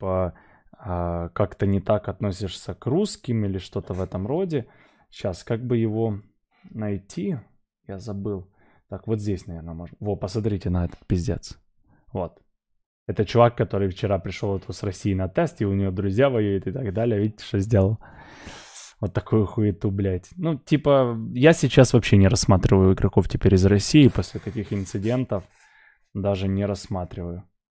типа а, как-то не так относишься к русским или что-то в этом роде. Сейчас, как бы его найти? Я забыл. Так, вот здесь, наверное, можно. Во, посмотрите на этот пиздец. Вот. Это чувак, который вчера пришел вот с России на тест, и у него друзья воюют и так далее. Видите, что сделал? Вот такую хуету, блядь. Ну, типа, я сейчас вообще не рассматриваю игроков теперь из России после таких инцидентов. Даже не рассматриваю.